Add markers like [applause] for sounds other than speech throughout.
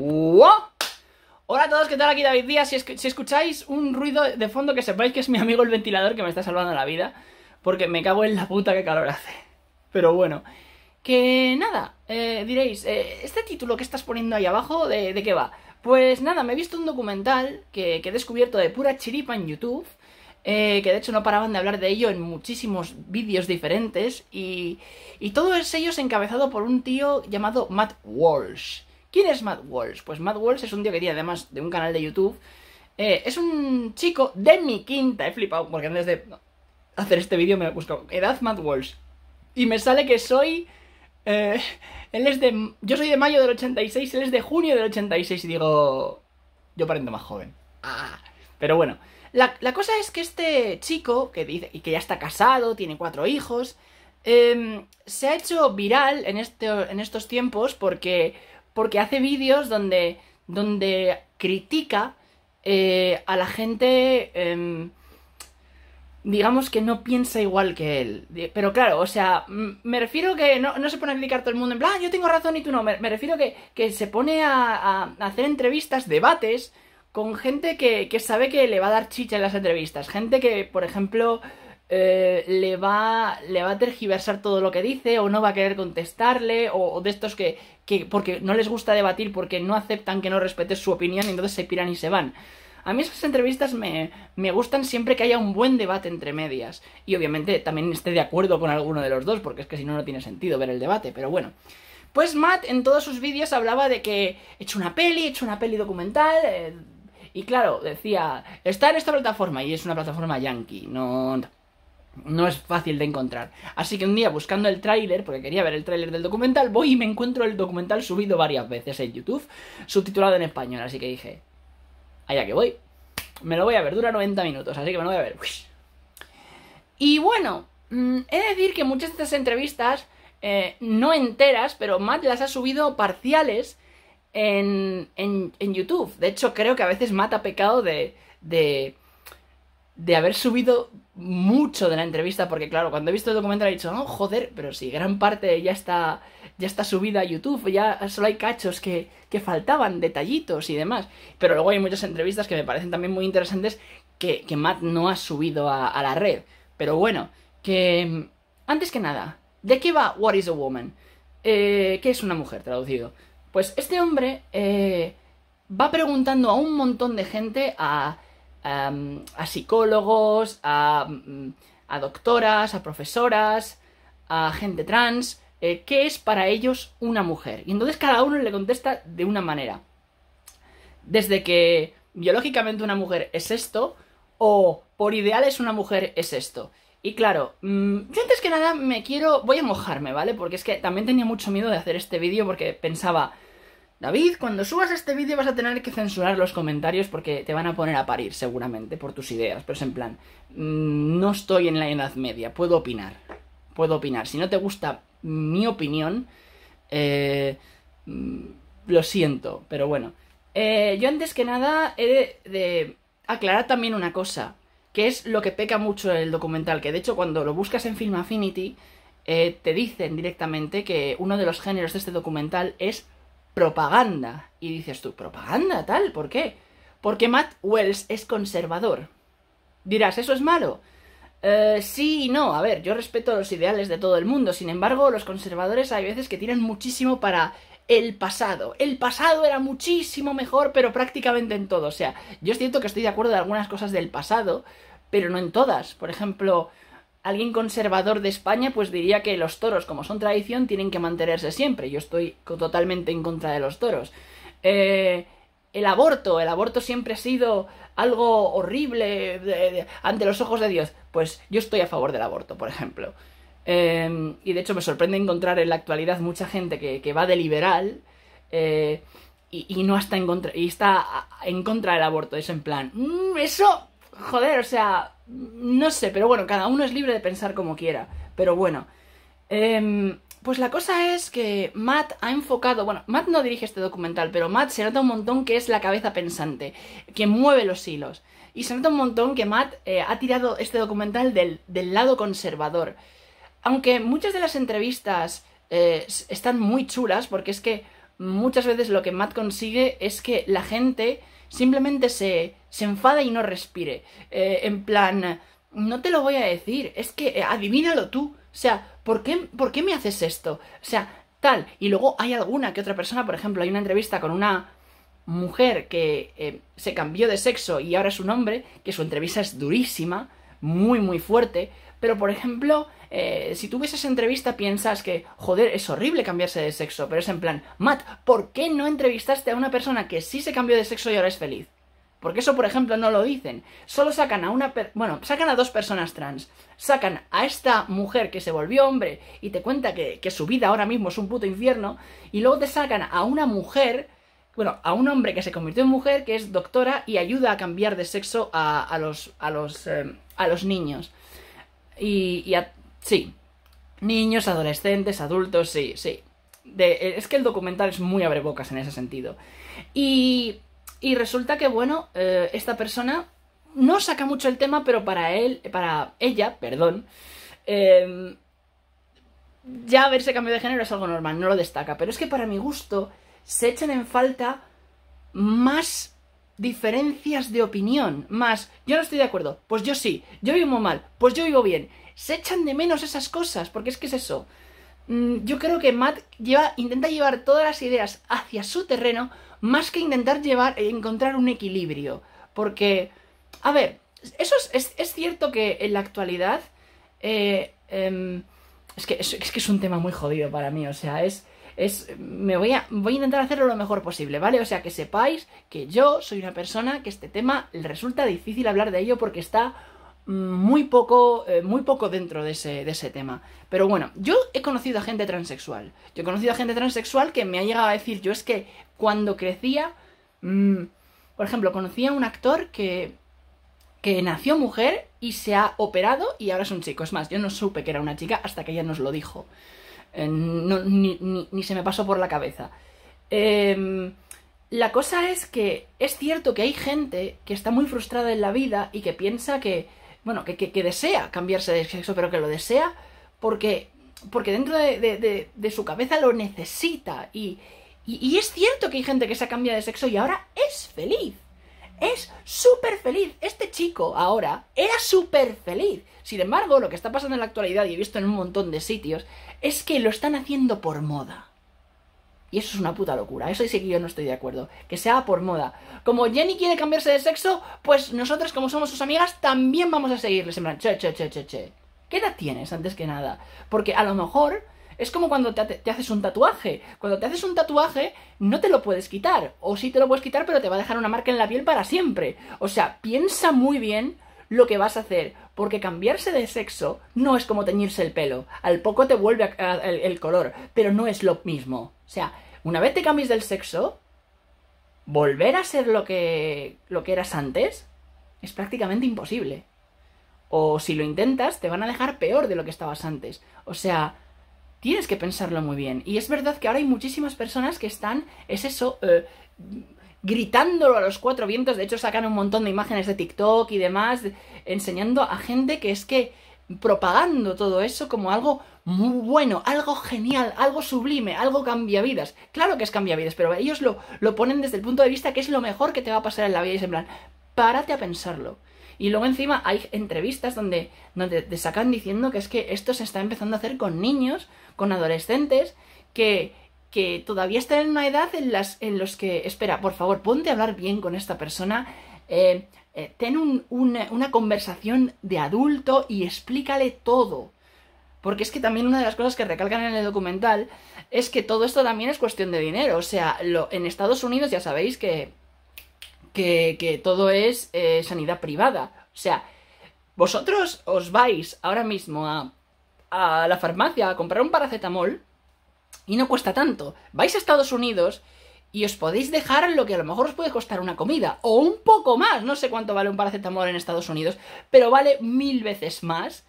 Hola a todos, ¿qué tal? Aquí David Díaz. Si, escucháis un ruido de fondo, que sepáis que es mi amigo el ventilador que me está salvando la vida. Porque me cago en la puta que calor hace. Pero bueno. Que nada, eh, diréis, eh, ¿este título que estás poniendo ahí abajo, de, qué va? Pues nada, me he visto un documental que, he descubierto de pura chiripa en YouTube. Eh, que de hecho no paraban de hablar de ello en muchísimos vídeos diferentes. Y, y sello es encabezado por un tío llamado Matt Walsh ¿Quién es Matt Walsh? Pues Matt Walsh es un tío que tiene además de un canal de YouTube. Eh, es un chico de mi quinta, he flipado, porque antes de hacer este vídeo me he buscado edad Matt Walsh. Y me sale que soy... Eh, él es de... Yo soy de mayo del 86, él es de junio del 86 y digo... Yo parento más joven. Ah. pero bueno, la, cosa es que este chico, que dice y que ya está casado, tiene cuatro hijos, em, se ha hecho viral en, este, en estos tiempos porque porque hace vídeos donde, donde critica eh, a la gente, em, digamos que no piensa igual que él. Pero claro, o sea, me refiero que no, se pone a clicar todo el mundo en plan, ah, yo tengo razón y tú no. Me, refiero que, que, se pone a, hacer entrevistas, debates, con gente que, que sabe que le va a dar chicha en las entrevistas. Gente que, por ejemplo, eh, le, va, le va a tergiversar todo lo que dice o no va a querer contestarle o, de estos que, que, porque no les gusta debatir porque no aceptan que no respetes su opinión y entonces se piran y se van. A mí esas entrevistas me, gustan siempre que haya un buen debate entre medias y obviamente también esté de acuerdo con alguno de los dos porque es que si no no tiene sentido ver el debate, pero bueno. Pues Matt en todos sus vídeos hablaba de que he hecho una peli, he hecho una peli documental, eh, y claro, decía, está en esta plataforma y es una plataforma yankee, no no es fácil de encontrar. Así que un día buscando el tráiler, porque quería ver el tráiler del documental, voy y me encuentro el documental subido varias veces en YouTube, subtitulado en español, así que dije, allá que voy, me lo voy a ver, dura 90 minutos, así que me lo voy a ver. Y bueno, mm, he de decir que muchas de estas entrevistas, eh, no enteras, pero Matt las ha subido parciales en, en, en, YouTube. De hecho, creo que a veces Matt ha pecado de de haber subido mucho de la entrevista, porque claro, cuando he visto el documental he dicho, no, oh, joder, pero sí, gran parte ya está, ya está subida a YouTube, ya solo hay cachos que, que faltaban, detallitos y demás. Pero luego hay muchas entrevistas que me parecen también muy interesantes que, Matt no ha subido a, la red. Pero bueno, que... Antes que nada, ¿de qué va What is a Woman? Eh, ¿Qué es una mujer traducido? Pues este hombre eh, va preguntando a un montón de gente a Em, a psicólogos, mm, a, doctoras, a profesoras, a gente trans, eh, qué es para ellos una mujer. Y entonces cada uno le contesta de una manera. Desde que biológicamente una mujer es esto, o por ideales una mujer es esto. Y claro, mm, yo antes que nada me quiero, voy a mojarme, ¿vale? Porque es que también tenía mucho miedo de hacer este vídeo porque pensaba, David, cuando subas este vídeo vas a tener que censurar los comentarios porque te van a poner a parir seguramente por tus ideas. Pero es en plan, mm, no estoy en la Edad Media, puedo opinar. Puedo opinar. Si no te gusta mi opinión, eh, mm, lo siento, pero bueno. Eh, yo antes que nada he de, aclarar también una cosa, que es lo que peca mucho el documental, que de hecho cuando lo buscas en Film Affinity, eh, te dicen directamente que uno de los géneros de este documental es propaganda. Y dices tú, propaganda tal, ¿por qué? Porque Matt Wells es conservador. Dirás, ¿eso es malo? Eh, sí y no. A ver, yo respeto los ideales de todo el mundo. Sin embargo, los conservadores hay veces que tiran muchísimo para el pasado. El pasado era muchísimo mejor, pero prácticamente en todo. O sea, yo siento que estoy de acuerdo en algunas cosas del pasado, pero no en todas. Por ejemplo, alguien conservador de España pues diría que los toros, como son tradición, tienen que mantenerse siempre. Yo estoy totalmente en contra de los toros. Eh, el aborto, el aborto siempre ha sido algo horrible ante los ojos de Dios. Pues yo estoy a favor del aborto, por ejemplo. Eh, y de hecho me sorprende encontrar en la actualidad mucha gente que, va de liberal eh, y, no está en contra, y está en contra del aborto. Es en plan, mm, eso Joder, o sea, no sé, pero bueno, cada uno es libre de pensar como quiera. Pero bueno. Em, pues la cosa es que Matt ha enfocado, bueno, Matt no dirige este documental, pero Matt se nota un montón que es la cabeza pensante, que mueve los hilos. Y se nota un montón que Matt eh, ha tirado este documental del, del, lado conservador. Aunque muchas de las entrevistas eh, están muy chulas, porque es que muchas veces lo que Matt consigue es que la gente simplemente se, se enfada y no respire. Eh, en plan, no te lo voy a decir, es que eh, adivínalo tú. O sea, ¿por qué, ¿por qué me haces esto? O sea, tal. Y luego hay alguna que otra persona, por ejemplo, hay una entrevista con una mujer que eh, se cambió de sexo y ahora es un hombre, que su entrevista es durísima, muy, muy fuerte. Pero, por ejemplo, si tú ves esa entrevista piensas que, joder, es horrible cambiarse de sexo, pero es en plan, Matt, ¿por qué no entrevistaste a una persona que sí se cambió de sexo y ahora es feliz? Porque eso, por ejemplo, no lo dicen. Solo sacan a una... Bueno, sacan a dos personas trans. Sacan a esta mujer que se volvió hombre y te cuenta que, su vida ahora mismo es un puto infierno. Y luego te sacan a una mujer bueno, a un hombre que se convirtió en mujer, que es doctora y ayuda a cambiar de sexo a, los, a, los, eh, a los niños. Y, y sí, niños, adolescentes, adultos, sí, sí. es que el documental es muy abrebocas en ese sentido. Y y resulta que, bueno, eh, esta persona no saca mucho el tema, pero para él, para ella, perdón, em, ya haberse cambiado de género es algo normal, no lo destaca. Pero es que para mi gusto se echan en falta más diferencias de opinión, más yo no estoy de acuerdo, pues yo sí, yo vivo mal, pues yo vivo bien. Se echan de menos esas cosas, porque es que es eso. Mm, yo creo que Matt intenta llevar todas las ideas hacia su terreno, más que intentar llevar, encontrar un equilibrio. Porque, a ver, eso es, es, cierto que en la actualidad... Eh, em, es, que, es, que es un tema muy jodido para mí, o sea, es... Es, me voy a, voy a intentar hacerlo lo mejor posible, ¿vale? O sea, que sepáis que yo soy una persona que este tema le resulta difícil hablar de ello porque está Mm, muy poco, eh, muy poco dentro de ese, tema. Pero bueno, yo he conocido a gente transexual. Yo he conocido a gente transexual que me ha llegado a decir, yo es que cuando crecía, mm, por ejemplo, conocí a un actor que, que nació mujer y se ha operado y ahora es un chico. Es más, yo no supe que era una chica hasta que ella nos lo dijo. Eh, ni, se me pasó por la cabeza. Em, la cosa es que es cierto que hay gente que está muy frustrada en la vida y que piensa que bueno, que, desea cambiarse de sexo, pero que lo desea porque, porque dentro de, su cabeza lo necesita. Y, es cierto que hay gente que se ha cambiado de sexo y ahora es feliz. Es súper feliz. Este chico ahora era súper feliz. Sin embargo, lo que está pasando en la actualidad, y he visto en un montón de sitios, es que lo están haciendo por moda. Y eso es una puta locura, eso sí que yo no estoy de acuerdo. Que sea por moda. Como Jenny quiere cambiarse de sexo, pues nosotras, como somos sus amigas, también vamos a seguirle En che, che, che, che, che. ¿Qué edad tienes antes que nada? Porque a lo mejor es como cuando te, te, haces un tatuaje. Cuando te haces un tatuaje, no te lo puedes quitar. O sí te lo puedes quitar, pero te va a dejar una marca en la piel para siempre. O sea, piensa muy bien lo que vas a hacer porque cambiarse de sexo no es como teñirse el pelo. Al poco te vuelve el, color, pero no es lo mismo. O sea, una vez te cambies del sexo, volver a ser lo que, lo que eras antes es prácticamente imposible. O si lo intentas, te van a dejar peor de lo que estabas antes. O sea, tienes que pensarlo muy bien. Y es verdad que ahora hay muchísimas personas que están, es eso, eh, gritándolo a los cuatro vientos. De hecho, sacan un montón de imágenes de TikTok y demás, enseñando a gente que es que propagando todo eso como algo muy bueno, algo genial, algo sublime, algo cambia vidas. Claro que es cambia vidas, pero ellos lo, lo ponen desde el punto de vista que es lo mejor que te va a pasar en la vida y es en plan, párate a pensarlo. Y luego encima hay entrevistas donde, donde te sacan diciendo que es que esto se está empezando a hacer con niños, con adolescentes, que que todavía están en una edad en, las, en los que, espera, por favor, ponte a hablar bien con esta persona, eh, eh, ten una conversación de adulto y explícale todo. Porque es que también una de las cosas que recalcan en el documental es que todo esto también es cuestión de dinero. O sea, lo, en Estados Unidos ya sabéis que, que, todo es eh, sanidad privada. O sea, vosotros os vais ahora mismo a, a la farmacia a comprar un paracetamol y no cuesta tanto. Vais a Estados Unidos y os podéis dejar lo que a lo mejor os puede costar una comida o un poco más. No sé cuánto vale un paracetamol en Estados Unidos, pero vale mil veces más.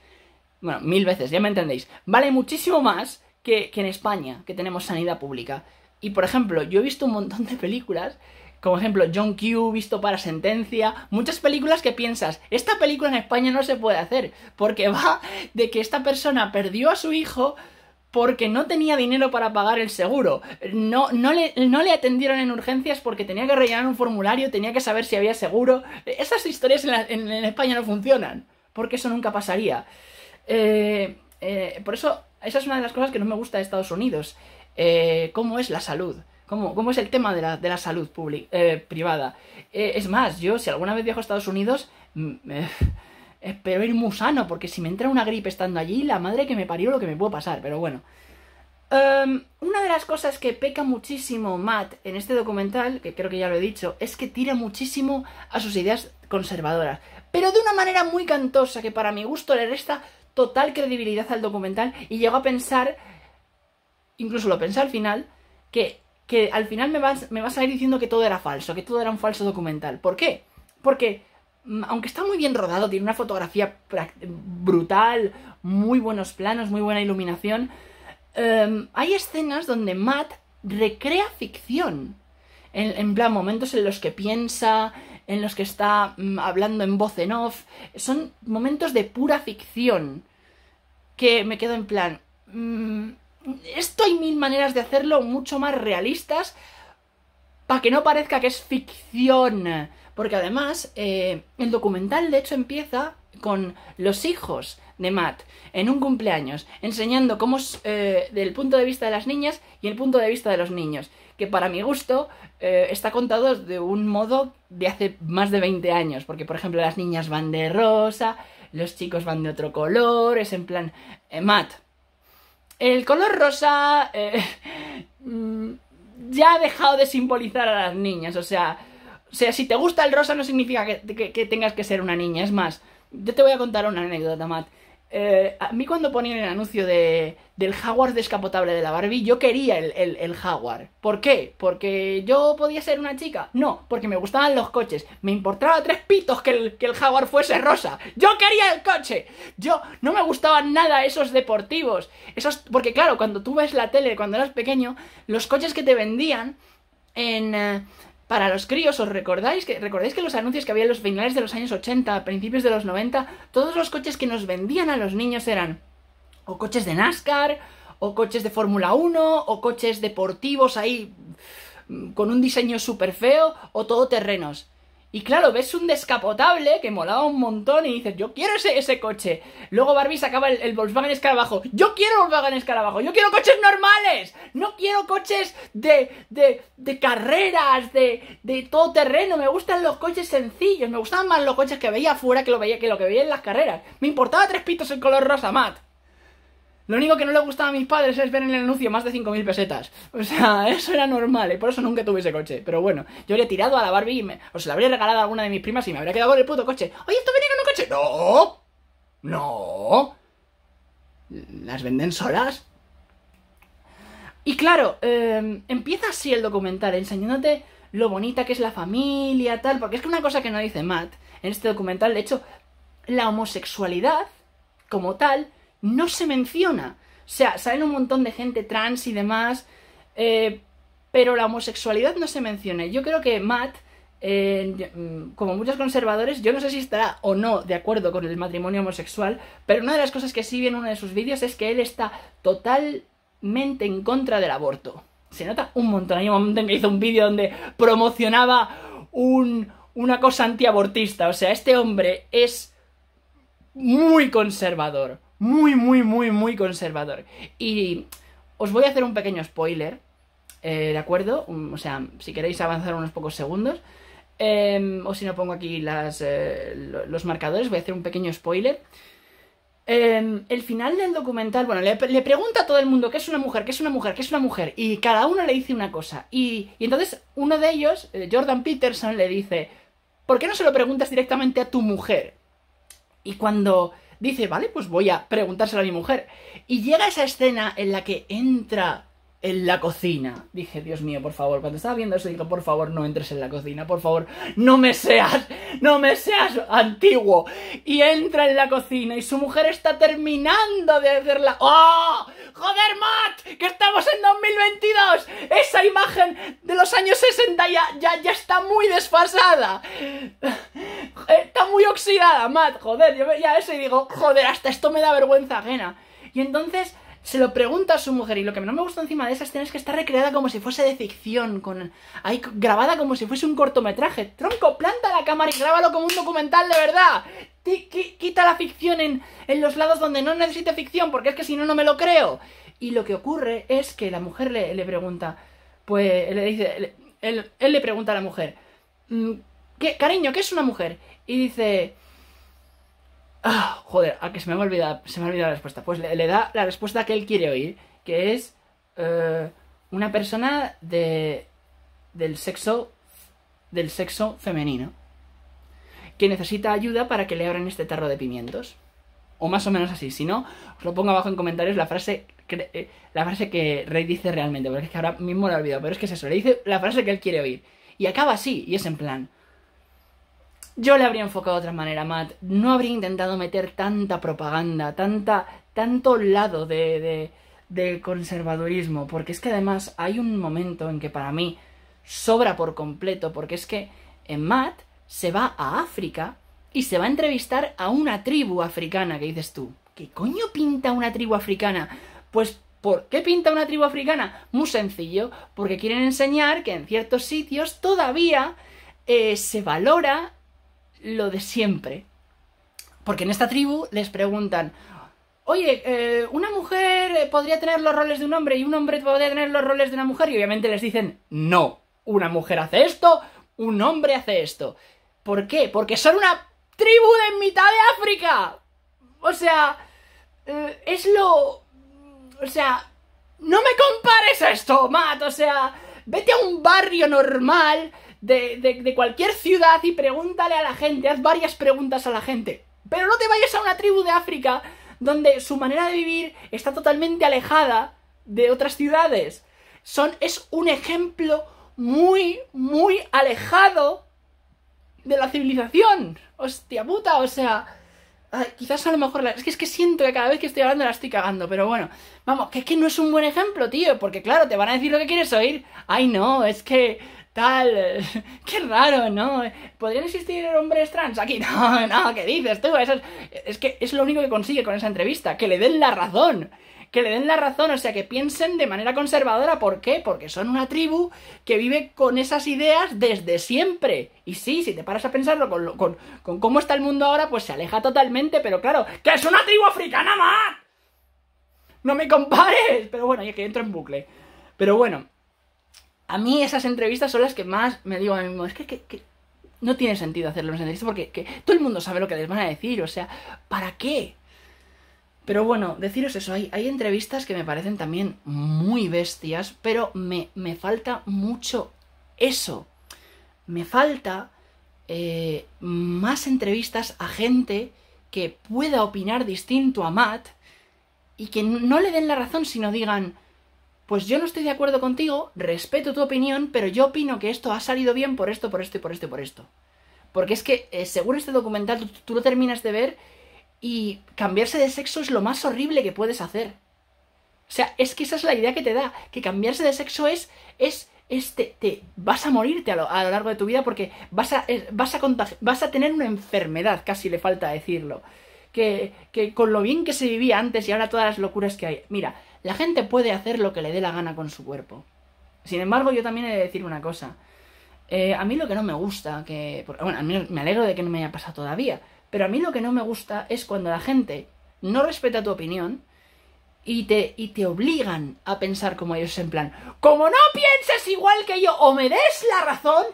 Bueno, mil veces, ya me entendéis. Vale muchísimo más que, que en España, que tenemos sanidad pública. Y por ejemplo, yo he visto un montón de películas como ejemplo John Q, visto para sentencia, muchas películas que piensas, esta película en España no se puede hacer, porque va de que esta persona perdió a su hijo, porque no tenía dinero para pagar el seguro. No, le, atendieron en urgencias porque tenía que rellenar un formulario, tenía que saber si había seguro. Esas historias en, España no funcionan, porque eso nunca pasaría. Eh, eh, por eso, esa es una de las cosas que no me gusta de Estados Unidos. Eh, ¿Cómo es la salud? ¿Cómo, es el tema de la, de la salud privada? es más, yo si alguna vez viajo a Estados Unidos... Mm, espero ir muy sano, porque si me entra una gripe estando allí, la madre que me parió lo que me puede pasar, pero bueno. Em, una de las cosas que peca muchísimo Matt en este documental, que creo que ya lo he dicho, es que tira muchísimo a sus ideas conservadoras, pero de una manera muy cantosa que para mi gusto le resta total credibilidad al documental y llego a pensar, incluso lo pensé al final, que, que al final me vas, me vas a ir diciendo que todo era falso, que todo era un falso documental. ¿Por qué? Porque Mm, aunque está muy bien rodado, tiene una fotografía brutal, muy buenos planos, muy buena iluminación, em, hay escenas donde Matt recrea ficción. En, plan, momentos en los que piensa, en los que está mm, hablando en voz en off. Son momentos de pura ficción que me quedo en plan... Mm, esto hay mil maneras de hacerlo mucho más realistas para que no parezca que es ficción porque además, eh, el documental de hecho empieza con los hijos de Matt en un cumpleaños, enseñando cómo es eh, del punto de vista de las niñas y el punto de vista de los niños, que para mi gusto eh, está contado de un modo de hace más de 20 años, porque por ejemplo las niñas van de rosa, los chicos van de otro color, es en plan, Matt, el color rosa [laughs] mm, ya ha dejado de simbolizar a las niñas, o sea, o sea, si te gusta el rosa no significa que, tengas que ser una niña. Es más, yo te voy a contar una anécdota, Matt. Eh, a mí cuando ponían el anuncio del Jaguar descapotable de la Barbie, yo quería el, Jaguar. ¿Por qué? ¿Porque yo podía ser una chica? No, porque me gustaban los coches. Me importaba tres pitos que el, que el Jaguar fuese rosa. Yo quería el coche. Yo no me gustaban nada esos deportivos. Esos, porque claro, cuando tú ves la tele, cuando eras pequeño, los coches que te vendían en... Eh, para los críos, ¿os recordáis que, recordáis que los anuncios que había en los finales de los años 80, principios de los 90, todos los coches que nos vendían a los niños eran o coches de NASCAR, o coches de Fórmula 1, o coches deportivos ahí mm, con un diseño súper feo, o todoterrenos. Y claro, ves un descapotable que molaba un montón y dices, yo quiero ese, coche. Luego Barbie sacaba el, el, Volkswagen Escarabajo. Yo quiero Volkswagen Escarabajo. Yo quiero coches normales. No quiero coches de, de, de carreras, de, de todo terreno. Me gustan los coches sencillos. Me gustaban más los coches que veía afuera que lo, veía, que lo que veía en las carreras. Me importaba tres pitos en color rosa, Matt. Lo único que no le gustaba a mis padres es ver en el anuncio más de 5.000 pesetas. O sea, [laughs] eso era normal y ¿eh? por eso nunca tuve ese coche. Pero bueno, yo le he tirado a la Barbie y o se la habría regalado a alguna de mis primas y me habría quedado con el puto coche. Oye, esto venía con un coche. No. No. ¿Las venden solas? Y claro, em, empieza así el documental, enseñándote lo bonita que es la familia, tal, porque es que una cosa que no dice Matt en este documental, de hecho, la homosexualidad como tal no se menciona. O sea, salen un montón de gente trans y demás, eh, pero la homosexualidad no se menciona. Yo creo que Matt, eh, mm, como muchos conservadores, yo no sé si estará o no de acuerdo con el matrimonio homosexual, pero una de las cosas que sí vi en uno de sus vídeos es que él está totalmente en contra del aborto. Se nota un montón. Hay un momento en que hizo un vídeo donde promocionaba una cosa antiabortista. O sea, este hombre es muy conservador muy, muy, muy, muy conservador. Y os voy a hacer un pequeño spoiler, eh, ¿de acuerdo? Um, o sea, si queréis avanzar unos pocos segundos, em, o si no pongo aquí eh, los marcadores, voy a hacer un pequeño spoiler. Em, el final del documental, bueno, le, pregunta a todo el mundo qué es una mujer, qué es una mujer, qué es una mujer, y cada uno le dice una cosa. y entonces uno de ellos, eh, Jordan Peterson, le dice, ¿por qué no se lo preguntas directamente a tu mujer? Y cuando dice, vale, pues voy a preguntárselo a mi mujer. Y llega esa escena en la que entra en la cocina. Dije, Dios mío, por favor, cuando estaba viendo eso, dije, por favor, no entres en la cocina, por favor, no me seas, no me seas antiguo. Y entra en la cocina y su mujer está terminando de hacer la... ¡Oh! ¡Joder, Matt! ¡Que estamos en 2022! Esa imagen de los años 60 ya, ya, ya está muy desfasada. [laughs] Está muy oxidada, Matt, joder. Yo veía eso y digo, joder, hasta esto me da vergüenza ajena. Y entonces se lo pregunta a su mujer y lo que no me gusta encima de esa escena es que está recreada como si fuese de ficción, con ahí grabada como si fuese un cortometraje. Tronco, planta la cámara y grábalo como un documental de verdad. Quita la ficción en, en los lados donde no necesite ficción, porque es que si no, no me lo creo. Y lo que ocurre es que la mujer le, le pregunta, pues le dice, él, él, le pregunta a la mujer, mm, ¿qué, cariño, ¿qué es una mujer? Y dice, Ah, joder, a ah, que se me ha olvidado, se me la respuesta. Pues le, da la respuesta que él quiere oír, que es eh, una persona de del sexo del sexo femenino que necesita ayuda para que le abran este tarro de pimientos. O más o menos así. Si no, os lo pongo abajo en comentarios la frase que, eh, la frase que Rey dice realmente, porque es que ahora mismo lo he olvidado, pero es que es eso, le dice la frase que él quiere oír. Y acaba así, y es en plan, yo le habría enfocado de otra manera, Matt. No habría intentado meter tanta propaganda, tanta, tanto lado de, de, conservadurismo, porque es que además hay un momento en que para mí sobra por completo, porque es que en eh, Matt se va a África y se va a entrevistar a una tribu africana, que dices tú, ¿qué coño pinta una tribu africana? Pues ¿Por qué pinta una tribu africana? Muy sencillo, porque quieren enseñar que en ciertos sitios todavía eh, se valora lo de siempre. Porque en esta tribu les preguntan, oye, eh, una mujer eh, podría tener los roles de un hombre y un hombre podría tener los roles de una mujer y obviamente les dicen, no, una mujer hace esto, un hombre hace esto. ¿Por qué? Porque son una tribu de mitad de África. O sea, eh, es lo... O sea, no me compares a esto, Matt. O sea, vete a un barrio normal de, de, cualquier ciudad y pregúntale a la gente, haz varias preguntas a la gente. Pero no te vayas a una tribu de África donde su manera de vivir está totalmente alejada de otras ciudades. Son, es un ejemplo muy, muy alejado de la civilización. Hostia puta, o sea. quizás a lo mejor. Es, que, es que siento que cada vez que estoy hablando la estoy cagando, pero bueno. Vamos, que es que no es un buen ejemplo, tío, porque claro, te van a decir lo que quieres oír. Ay, no, es que tal. [laughs] Qué raro, ¿no? ¿Podrían existir hombres trans aquí? [laughs] No, no, ¿qué dices tú? es, que es lo único que consigue con esa entrevista, que le den la razón que le den la razón, o sea, que piensen de manera conservadora. ¿Por qué? Porque son una tribu que vive con esas ideas desde siempre. Y sí, si te paras a pensarlo con, con cómo está el mundo ahora, pues se aleja totalmente, pero claro, que es una tribu africana más. No me compares, pero bueno, ya que entro en bucle. Pero bueno, a mí esas entrevistas son las que más me digo a mí mismo, es que, no tiene sentido en las entrevistas porque todo el mundo sabe lo que les van a decir, o sea, ¿para qué? Pero bueno, deciros eso, hay, entrevistas que me parecen también muy bestias, pero me, me falta mucho eso. Me falta eh, más entrevistas a gente que pueda opinar distinto a Matt y que no le den la razón, sino digan, pues yo no estoy de acuerdo contigo, respeto tu opinión, pero yo opino que esto ha salido bien por esto, por esto y por esto y por esto. Porque es que, eh, según este documental, tú, lo terminas de ver y cambiarse de sexo es lo más horrible que puedes hacer. O sea, es que esa es la idea que te da, que cambiarse de sexo es, es, este, te, vas a morirte a lo, largo de tu vida porque vas a, vas a, vas a tener una enfermedad, casi le falta decirlo. Que, que, con lo bien que se vivía antes y ahora todas las locuras que hay. Mira, la gente puede hacer lo que le dé la gana con su cuerpo. Sin embargo, yo también he de decir una cosa. Eh, a mí lo que no me gusta, que. Bueno, a mí me alegro de que no me haya pasado todavía, pero a mí lo que no me gusta es cuando la gente no respeta tu opinión y te, y te obligan a pensar como ellos, en plan, como no pienses igual que yo o me des la razón,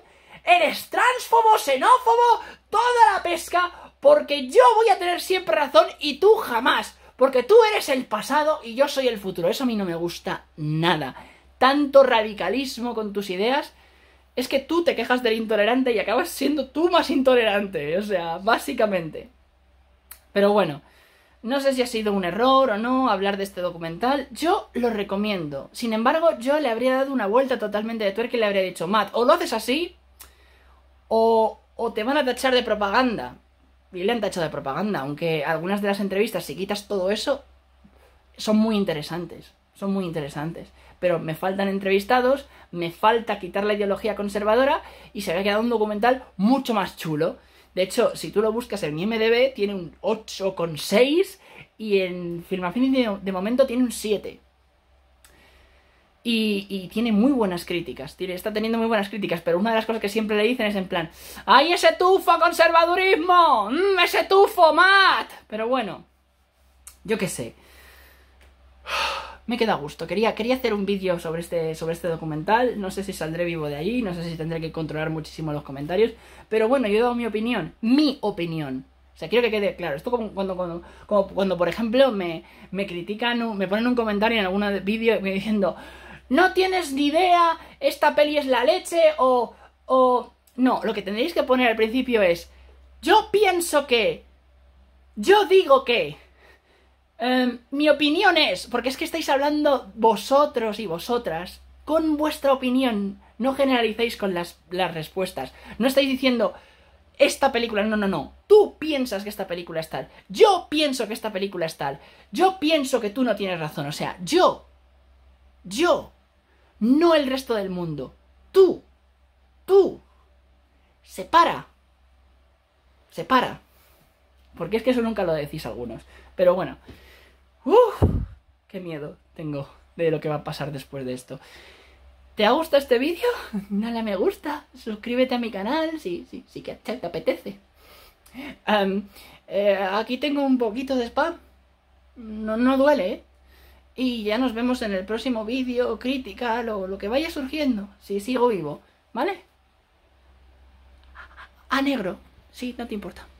eres transfobo, xenófobo, toda la pesca, porque yo voy a tener siempre razón y tú jamás porque tú eres el pasado y yo soy el futuro. Eso a mí no me gusta nada. Tanto radicalismo con tus ideas. Es que tú te quejas del intolerante y acabas siendo tú más intolerante. O sea, básicamente. Pero bueno, no sé si ha sido un error o no hablar de este documental. Yo lo recomiendo. Sin embargo, yo le habría dado una vuelta totalmente de tuerca y le habría dicho, Matt, o lo haces así, o, o te van a tachar de propaganda. Y le han hecho de propaganda, aunque algunas de las entrevistas, si quitas todo eso, son muy interesantes, son muy interesantes. Pero me faltan entrevistados, me falta quitar la ideología conservadora y se ha quedado un documental mucho más chulo. De hecho, si tú lo buscas en IMDB, tiene un 8,6 y en filmación de momento tiene un 7. Y, tiene muy buenas críticas. está teniendo muy buenas críticas, pero una de las cosas que siempre le dicen es en plan: ¡Ay, ese tufo conservadurismo! ¡Mmm, ese tufo, Matt! Pero bueno, yo qué sé. [sighs] Me queda a gusto. Quería, quería hacer un vídeo sobre este, sobre este documental. No sé si saldré vivo de ahí, no sé si tendré que controlar muchísimo los comentarios. Pero bueno, yo he dado mi opinión. Mi opinión. O sea, quiero que quede claro. Esto como cuando, cuando, cuando por ejemplo, me, me critican, me ponen un comentario en algún vídeo diciendo no tienes ni idea, esta peli es la leche o... o... No, lo que tendréis que poner al principio es, yo pienso que, yo digo que, em, mi opinión es, porque es que estáis hablando vosotros y vosotras con vuestra opinión, no generalicéis con las, las respuestas, no estáis diciendo, esta película, no, no, no. Tú piensas que esta película es tal. Yo pienso que esta película es tal. Yo pienso que tú no tienes razón. O sea, yo. Yo no el resto del mundo. Tú, tú, separa, separa. Porque es que eso nunca lo decís algunos. Pero bueno, uff, qué miedo tengo de lo que va a pasar después de esto. ¿Te ha gustado este vídeo? [laughs] Dale a me gusta, suscríbete a mi canal si, si, que te apetece. Eh, aquí tengo un poquito de spam. No, no duele, ¿eh? Y ya nos vemos en el próximo vídeo, crítica, lo, lo que vaya surgiendo, si sigo vivo, ¿vale? A ah, ah, ah, negro, sí, no te importa.